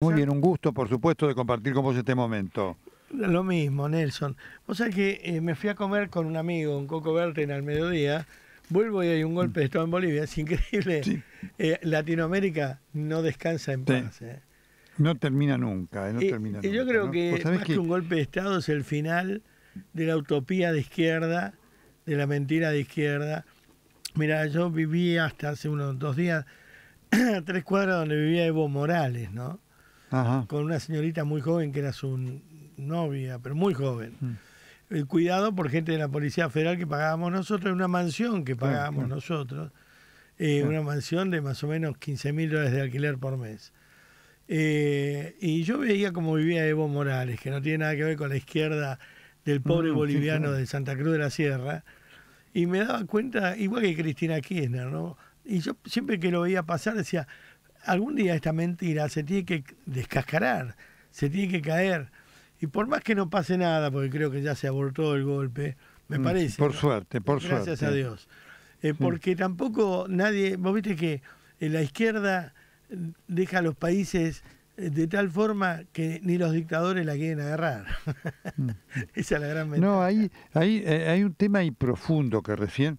Muy bien, un gusto, por supuesto, de compartir con vos este momento. Lo mismo, Nelson. O sea que eh, me fui a comer con un amigo, un Coco verde, en al mediodía. Vuelvo y hay un golpe de Estado en Bolivia. Es increíble. Eh, Latinoamérica no descansa en paz. Eh. No termina nunca. no termina nunca, yo creo que más que... un golpe de Estado es el final de la utopía de izquierda, de la mentira de izquierda. Mira, yo viví hasta hace unos dos días tres cuadras donde vivía Evo Morales, ¿no? con una señorita muy joven que era su novia, pero muy joven. Mm. Eh, cuidado por gente de la Policía Federal que pagábamos nosotros, una mansión que ah, pagábamos nosotros, eh, ah. una mansión de más o menos 15 mil dólares de alquiler por mes. Eh, y yo veía cómo vivía Evo Morales, que no tiene nada que ver con la izquierda del pobre boliviano de Santa Cruz de la Sierra, y me daba cuenta, igual que Cristina Kirchner, ¿no? Y yo siempre que lo veía pasar decía, algún día esta mentira se tiene que descascarar, se tiene que caer. Y por más que no pase nada, porque creo que ya se abortó el golpe, me mm, parece. Por suerte, por suerte. Gracias a Dios. Eh, mm. porque tampoco nadie, vos viste que eh, la izquierda deja a los países eh, de tal forma que ni los dictadores la quieren agarrar. Mm. Esa es la gran mentira. No, hay, hay, hay un tema ahí profundo que recién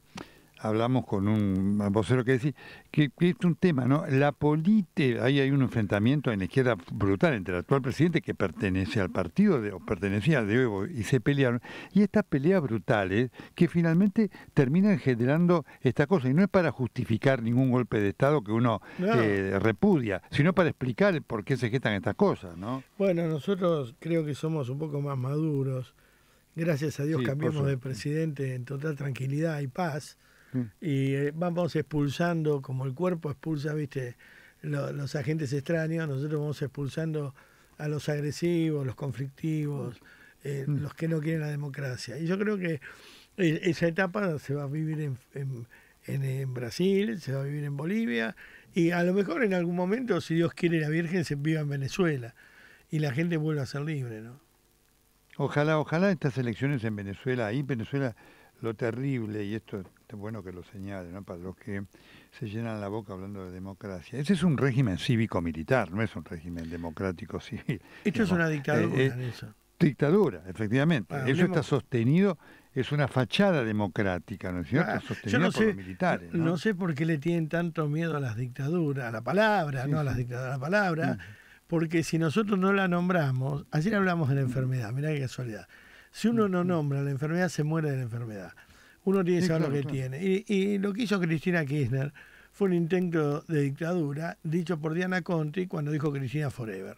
hablamos con un vocero que decía que, que, es un tema, ¿no? La política, ahí hay un enfrentamiento en la izquierda brutal entre el actual presidente que pertenece al partido de, o pertenecía al de Evo y se pelearon, y estas peleas brutales que finalmente terminan generando esta cosa, y no es para justificar ningún golpe de Estado que uno eh, repudia, sino para explicar por qué se gestan estas cosas, ¿no? Bueno, nosotros creo que somos un poco más maduros. Gracias a Dios cambiamos de presidente en total tranquilidad y paz Mm. Y eh, vamos expulsando, como el cuerpo expulsa, viste, los agentes extraños, nosotros vamos expulsando a los agresivos, los conflictivos, eh, mm. los que no quieren la democracia. Y yo creo que eh, esa etapa se va a vivir en, Brasil, se va a vivir en Bolivia, y a lo mejor en algún momento, si Dios quiere la Virgen, se viva en Venezuela y la gente vuelva a ser libre, ¿no? Ojalá, ojalá estas elecciones en Venezuela, ahí Venezuela, lo terrible, y esto bueno que lo señale, ¿no? Para los que se llenan la boca hablando de democracia. Ese es un régimen cívico-militar, no es un régimen democrático civil. Esto es una dictadura, eh, eh, Dictadura, efectivamente. eso está sostenido, es una fachada democrática, ¿no es cierto? Ah, sostenido. sé, por los militares. ¿no? sé por qué le tienen tanto miedo a las dictaduras, a la palabra, no a las dictaduras, a la palabra, mm. porque si nosotros no la nombramos, ayer hablamos de la enfermedad, Mira qué casualidad. Si uno mm, no mm. nombra la enfermedad, se muere de la enfermedad. Uno tiene que saber lo que tiene. Y, lo que hizo Cristina Kirchner fue un intento de dictadura dicho por Diana Conti cuando dijo Cristina Forever.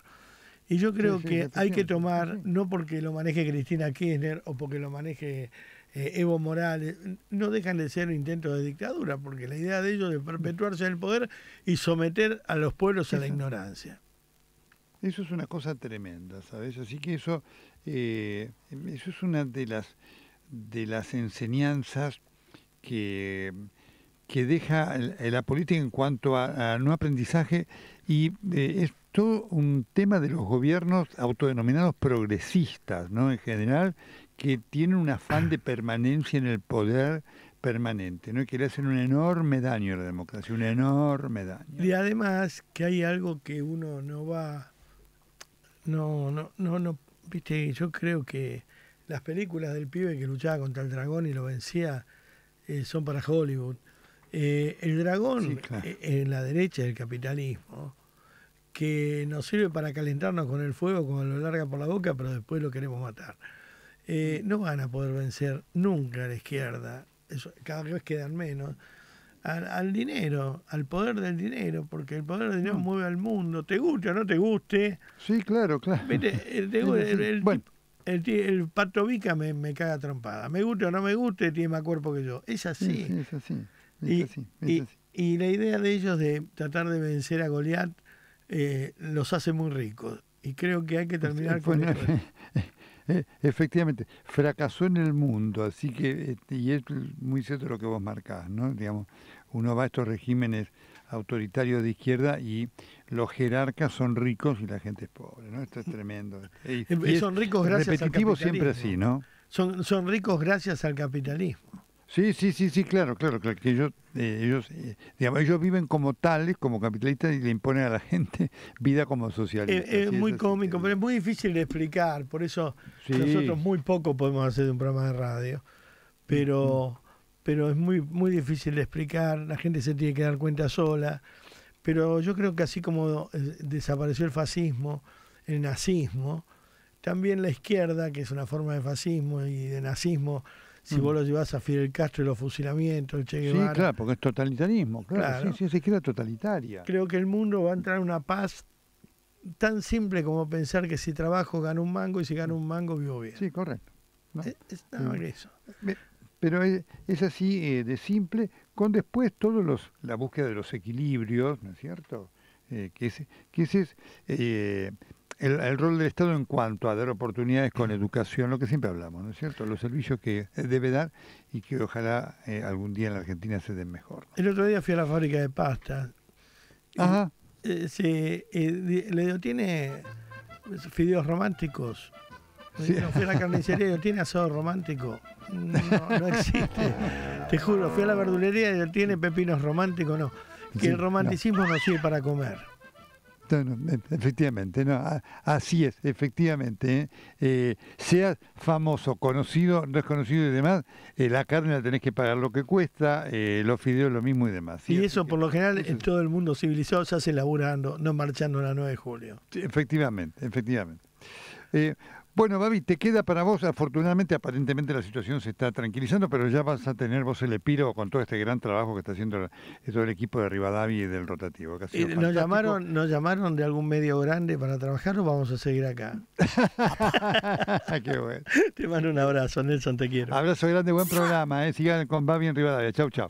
Y yo creo que hay que tomar, no porque lo maneje Cristina Kirchner o porque lo maneje eh, Evo Morales, no dejan de ser un intento de dictadura, porque la idea de ellos es perpetuarse en el poder y someter a los pueblos a la ignorancia. Eso es una cosa tremenda, ¿sabes? Así que eso, eh, eso es una de las de las enseñanzas que, que deja la política en cuanto a, no aprendizaje y de eh, es todo un tema de los gobiernos autodenominados progresistas, ¿no? En general, que tienen un afán de permanencia en el poder permanente, ¿no? Y que le hacen un enorme daño a la democracia, un enorme daño. Y además que hay algo que uno no va, no, no, no, no, viste, yo creo que las películas del pibe que luchaba contra el dragón y lo vencía eh, son para Hollywood. Eh, el dragón eh, en la derecha del capitalismo, que nos sirve para calentarnos con el fuego cuando lo larga por la boca, pero después lo queremos matar. Mm. no van a poder vencer nunca a la izquierda, cada vez quedan menos, al, dinero, al poder del dinero, porque el poder del dinero mm. mueve al mundo, te guste o no te guste. Sí, claro, claro el, pato Vica me, me, caga trompada. Me guste o no me guste, tiene más cuerpo que yo. Es así. es así. y, la idea de ellos de tratar de vencer a Goliat eh, los hace muy ricos. Y creo que hay que terminar con eso. Eh, efectivamente, fracasó en el mundo, así que, este, y es muy cierto lo que vos marcás, ¿no? Digamos, uno va a estos regímenes autoritario de izquierda y los jerarcas son ricos y la gente es pobre, ¿no? Esto es tremendo. Eh, y, eh, son ricos gracias al capitalismo. siempre así, ¿no? Son, son ricos gracias al capitalismo. Sí, sí, sí, sí, claro, claro, claro que ellos, eh, digamos, ellos viven como tales, como capitalistas y le imponen a la gente vida como socialista. es, muy cómico, pero es muy difícil de explicar, por eso nosotros muy poco podemos hacer de un programa de radio, mm, pero mm pero es muy, muy difícil de explicar, la gente se tiene que dar cuenta sola. Pero yo creo que así como eh, desapareció el fascismo, el nazismo, también la izquierda, que es una forma de fascismo y de nazismo, si mm. vos lo llevas a Fidel Castro y los fusilamientos, el Che Guevara. Sí, claro, porque es totalitarismo, claro. Sí, sí, es izquierda totalitaria. Creo que el mundo va a entrar en una paz tan simple como pensar que si trabajo gano un mango y si gano un mango vivo bien. Sí, correcto. eso pero e, es, así eh, de simple, con después todos los, la búsqueda de los equilibrios, ¿no es cierto? Eh, que, ese, es eh, el, rol del Estado en cuanto a dar oportunidades con educación, lo que siempre hablamos, ¿no es cierto? Los servicios que debe dar y que ojalá algún día en la Argentina se den mejor. El otro día fui a la fábrica de pasta. Ajá. se, le dio, tiene fideos románticos. No, pues fui a la carnicería y yo, ¿tiene asado romántico? No, no existe. Te juro, fui a la verdulería y yo, ¿tiene pepinos románticos? No. Que el romanticismo no. sirve para comer. E, efectivamente, no, así es, efectivamente. ¿eh? Eh, seas famoso, conocido, desconocido y demás, eh, la carne la tenés que pagar lo que cuesta, los fideos lo mismo y demás. Y eso por lo general en todo el mundo civilizado se hace laburando, no marchando la 9 de julio. efectivamente, efectivamente. Bueno, Babi, te queda para vos, afortunadamente, aparentemente la situación se está tranquilizando, pero ya vas a tener vos el epiro con todo este gran trabajo que está haciendo eh, todo el equipo de Rivadavia y del rotativo. Eh, nos, llamaron, nos llamaron de algún medio grande para trabajar, vamos a seguir acá. Qué bueno. Te mando un abrazo, Nelson, te quiero. Abrazo grande, buen programa. Eh. Sigan con Babi en Rivadavia. Chau, chau.